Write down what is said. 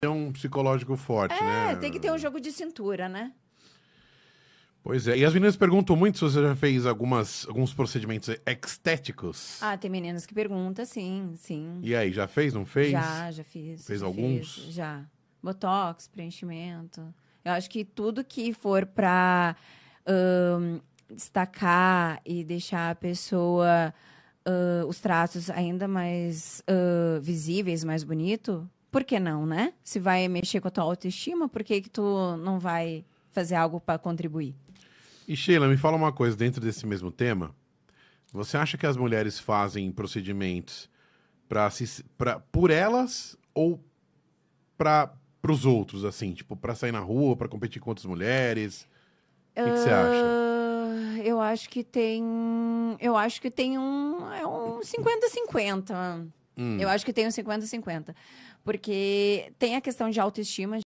ter um psicológico forte, é, né? É, tem que ter um jogo de cintura, né? Pois é. E as meninas perguntam muito se você já fez algumas, alguns procedimentos estéticos. Ah, tem meninas que perguntam, sim, sim. E aí, já fez, não fez? Já, já fiz. Fez já alguns? Fiz, já. Botox, preenchimento. Eu acho que tudo que for para um, destacar e deixar a pessoa uh, os traços ainda mais uh, visíveis, mais bonito, por que não, né? Se vai mexer com a tua autoestima, por que, que tu não vai fazer algo para contribuir? E Sheila, me fala uma coisa dentro desse mesmo tema. Você acha que as mulheres fazem procedimentos para se pra, por elas ou para os outros assim, tipo, para sair na rua, para competir com outras mulheres? O que, uh... que você ah, acha? eu acho que tem. Eu acho que tem um. É um 50-50. Hum. Eu acho que tem um 50-50. Porque tem a questão de autoestima.